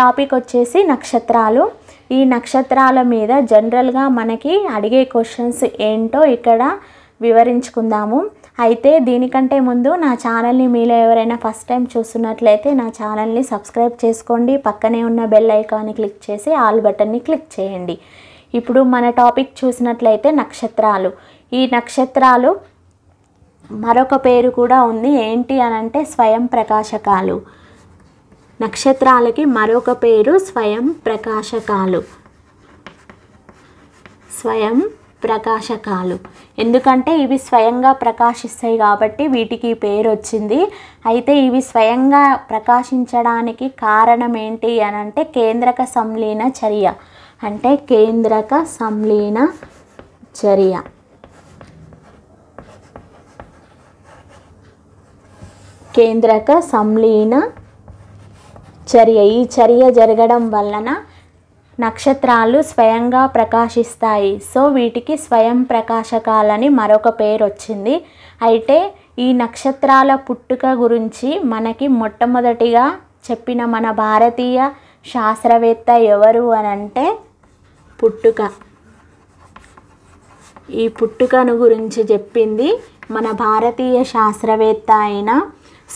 topic వచ్చేసి నక్షత్రాలు ఈ నక్షత్రాల మీద జనరల్గా మనకి అడిగే క్వశ్చన్స్ ఏంటో ఇక్కడ వివరించుకుందాము అయితే దీనికంటే ముందు నా ఛానల్ని మీలో ఎవరైనా ఫస్ట్ టైం చూస్తున్నట్లయితే నా ఛానల్ని సబ్స్క్రైబ్ చేసుకోండి పక్కనే ఉన్న బెల్ ఐకాన్ని క్లిక్ చేసి ఆల్ బటన్ని క్లిక్ చేయండి ఇప్పుడు మన టాపిక్ చూసినట్లయితే నక్షత్రాలు ఈ నక్షత్రాలు మరొక పేరు కూడా ఉంది ఏంటి అనంటే స్వయం ప్రకాశకాలు నక్షత్రాలకి మరొక పేరు స్వయం ప్రకాశకాలు స్వయం ప్రకాశకాలు ఎందుకంటే ఇవి స్వయంగా ప్రకాశిస్తాయి కాబట్టి వీటికి పేరు వచ్చింది అయితే ఇవి స్వయంగా ప్రకాశించడానికి కారణం ఏంటి అని అంటే కేంద్రక సంలీన చర్య అంటే కేంద్రక సంలీన చర్య కేంద్రక సంలీన చర్య ఈ చర్య జరగడం వలన నక్షత్రాలు స్వయంగా ప్రకాశిస్తాయి సో వీటికి స్వయం ప్రకాశకాలని మరొక పేరు వచ్చింది అయితే ఈ నక్షత్రాల పుట్టుక గురించి మనకి మొట్టమొదటిగా చెప్పిన మన భారతీయ శాస్త్రవేత్త ఎవరు అని అంటే పుట్టుక ఈ పుట్టుకను గురించి చెప్పింది మన భారతీయ శాస్త్రవేత్త అయిన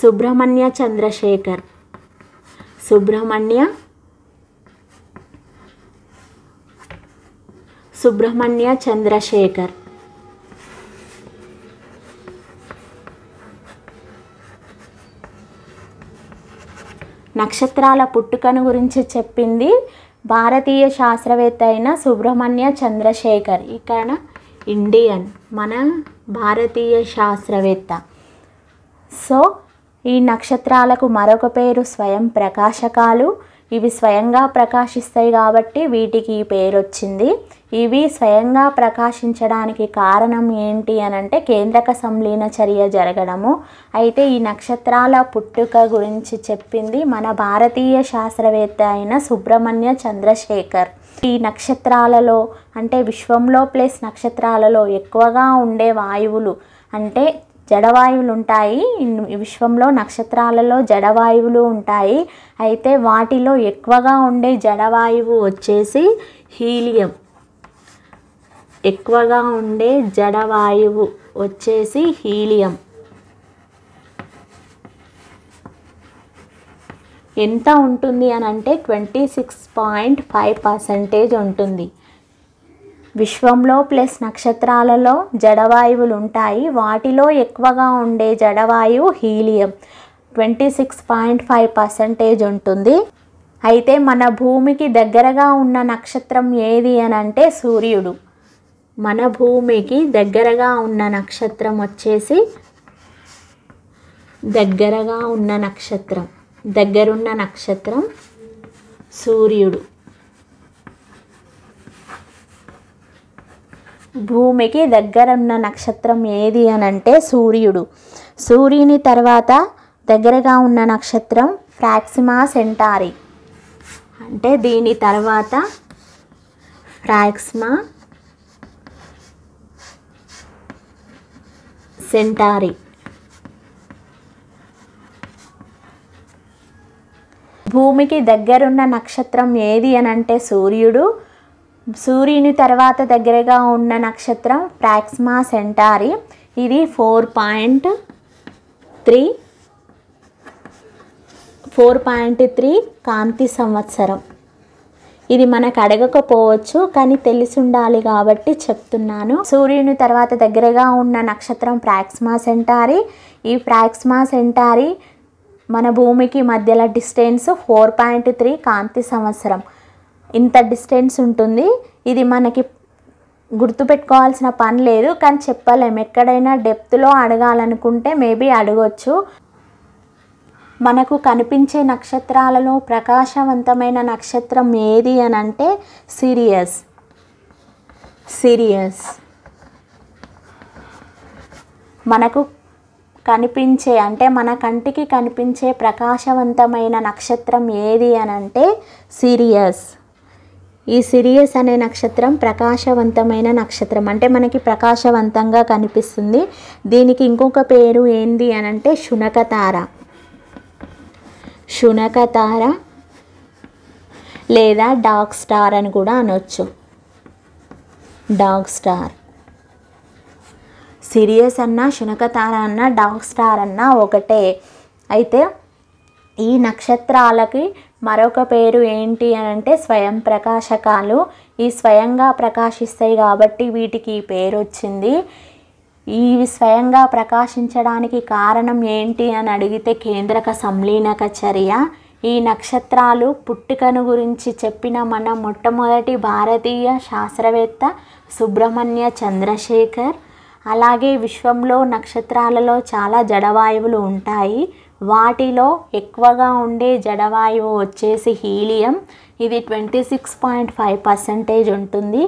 సుబ్రహ్మణ్య చంద్రశేఖర్ సుబ్రహ్మణ్య సుబ్రహ్మణ్య చంద్రశేఖర్ నక్షత్రాల పుట్టుకను గురించి చెప్పింది భారతీయ శాస్త్రవేత్త అయిన సుబ్రహ్మణ్య చంద్రశేఖర్ ఇక్కడ ఇండియన్ మన భారతీయ శాస్త్రవేత్త సో ఈ నక్షత్రాలకు మరొక పేరు స్వయం ప్రకాశకాలు ఇవి స్వయంగా ప్రకాశిస్తాయి కాబట్టి వీటికి ఈ పేరు వచ్చింది ఇవి స్వయంగా ప్రకాశించడానికి కారణం ఏంటి అని అంటే కేంద్రక సంలీన చర్య జరగడము అయితే ఈ నక్షత్రాల పుట్టుక గురించి చెప్పింది మన భారతీయ శాస్త్రవేత్త అయిన సుబ్రహ్మణ్య చంద్రశేఖర్ ఈ నక్షత్రాలలో అంటే విశ్వంలో ప్లస్ నక్షత్రాలలో ఎక్కువగా ఉండే వాయువులు అంటే జడవాయువులు ఉంటాయి విశ్వంలో నక్షత్రాలలో జడవాయువులు ఉంటాయి అయితే వాటిలో ఎక్కువగా ఉండే జడవాయువు వచ్చేసి హీలియం ఎక్కువగా ఉండే జడవాయువు వచ్చేసి హీలియం ఎంత ఉంటుంది అని అంటే twenty six point five percentage ఉంటుంది విశ్వంలో ప్లస్ నక్షత్రాలలో జడవాయువులు ఉంటాయి వాటిలో ఎక్కువగా ఉండే జడవాయువు helium twenty six point five percentage ఉంటుంది అయితే మన భూమికి దగ్గరగా ఉన్న నక్షత్రం ఏది అని అంటే సూర్యుడు మన భూమికి దగ్గరగా ఉన్న నక్షత్రం వచ్చేసి దగ్గరగా ఉన్న నక్షత్రం దగ్గరున్న నక్షత్రం సూర్యుడు భూమికి దగ్గరున్న నక్షత్రం ఏది అని అంటే సూర్యుడు సూర్యుని తర్వాత దగ్గరగా ఉన్న నక్షత్రం ఫ్రాక్సిమా సెంటారీ అంటే దీని తర్వాత ఫ్రాక్సిమా సెంటారీ భూమికి దగ్గరున్న నక్షత్రం ఏది అని అంటే సూర్యుడు సూర్యుని తర్వాత దగ్గరగా ఉన్న నక్షత్రం ప్రాక్స్మా సెంటారి ఇది four point three four point three కాంతి సంవత్సరం ఇది మనకు అడగకపోవచ్చు కానీ తెలిసి ఉండాలి కాబట్టి చెప్తున్నాను సూర్యుని తర్వాత దగ్గరగా ఉన్న నక్షత్రం ప్రాక్స్మా సెంటారి ఈ ప్రాక్స్మా సెంటారి మన భూమికి మధ్యలో డిస్టెన్స్ ఫోర్ పాయింట్ త్రీ కాంతి సంవత్సరం ఇంత డిస్టెన్స్ ఉంటుంది ఇది మనకి గుర్తుపెట్టుకోవాల్సిన పని లేదు కానీ చెప్పలేము ఎక్కడైనా డెప్త్లో అడగాలనుకుంటే మేబీ అడగొచ్చు మనకు కనిపించే నక్షత్రాలలో ప్రకాశవంతమైన నక్షత్రం ఏది అని అంటే సిరియస్ సిరియస్ మనకు కనిపించే అంటే మన కంటికి కనిపించే ప్రకాశవంతమైన నక్షత్రం ఏది అని అంటే సిరియస్ ఈ సిరియస్ అనే నక్షత్రం ప్రకాశవంతమైన నక్షత్రం అంటే మనకి ప్రకాశవంతంగా కనిపిస్తుంది దీనికి ఇంకొక పేరు ఏంది అని అంటే శునకతార శునకతార లేదా డాగ్ స్టార్ అని కూడా అనొచ్చు డాగ్ స్టార్ సిరియస్ అన్న శునకతార అన్న డాగ్ స్టార్ అన్న ఒకటే అయితే ఈ నక్షత్రాలకి మరొక పేరు ఏంటి అని అంటే స్వయం ప్రకాశకాలు ఈ స్వయంగా ప్రకాశిస్తాయి కాబట్టి వీటికి ఈ పేరు వచ్చింది ఇవి స్వయంగా ప్రకాశించడానికి కారణం ఏంటి అని అడిగితే కేంద్రక సంలీనక చర్య ఈ నక్షత్రాలు పుట్టుకను గురించి చెప్పిన మన మొట్టమొదటి భారతీయ శాస్త్రవేత్త సుబ్రహ్మణ్య చంద్రశేఖర్ అలాగే విశ్వంలో నక్షత్రాలలో చాలా జడవాయువులు ఉంటాయి వాటిలో ఎక్కువగా ఉండే జడవాయువు వచ్చేసి హీలియం ఇది twenty six point five percentage ఉంటుంది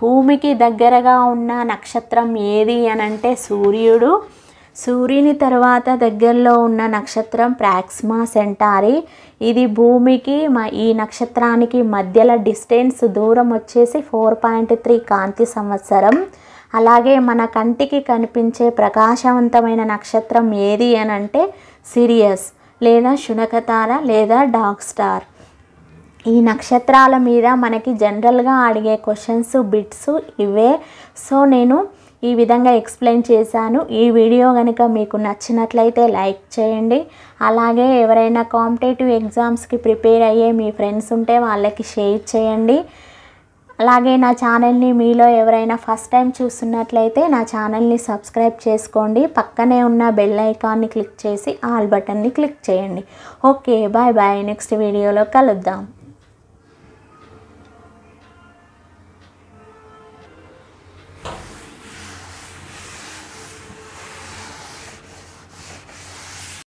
భూమికి దగ్గరగా ఉన్న నక్షత్రం ఏది అని అంటే సూర్యుడు సూర్యుని తర్వాత దగ్గరలో ఉన్న నక్షత్రం ప్రాక్స్మా సెంటారి ఇది భూమికి ఈ నక్షత్రానికి మధ్యలో డిస్టెన్స్ దూరం వచ్చేసి ఫోర్ పాయింట్ త్రీ కాంతి సంవత్సరం అలాగే మన కంటికి కనిపించే ప్రకాశవంతమైన నక్షత్రం ఏది అని అంటే సిరియస్ లేదా శునకతార లేదా డాగ్ స్టార్ ఈ నక్షత్రాల మీద మనకి జనరల్గా అడిగే క్వశ్చన్స్ బిట్స్ ఇవే సో నేను ఈ విధంగా ఎక్స్ప్లెయిన్ చేశాను ఈ వీడియో కనుక మీకు నచ్చినట్లయితే లైక్ చేయండి అలాగే ఎవరైనా కాంపిటేటివ్ ఎగ్జామ్స్కి ప్రిపేర్ అయ్యే మీ ఫ్రెండ్స్ ఉంటే వాళ్ళకి షేర్ చేయండి అలాగే నా ఛానల్ని మీలో ఎవరైనా ఫస్ట్ టైం చూస్తున్నట్లయితే నా ఛానల్ని సబ్స్క్రైబ్ చేసుకోండి పక్కనే ఉన్న బెల్ ఐకాన్ని క్లిక్ చేసి ఆల్ బటన్ని క్లిక్ చేయండి ఓకే బాయ్ బాయ్ నెక్స్ట్ వీడియోలో కలుద్దాం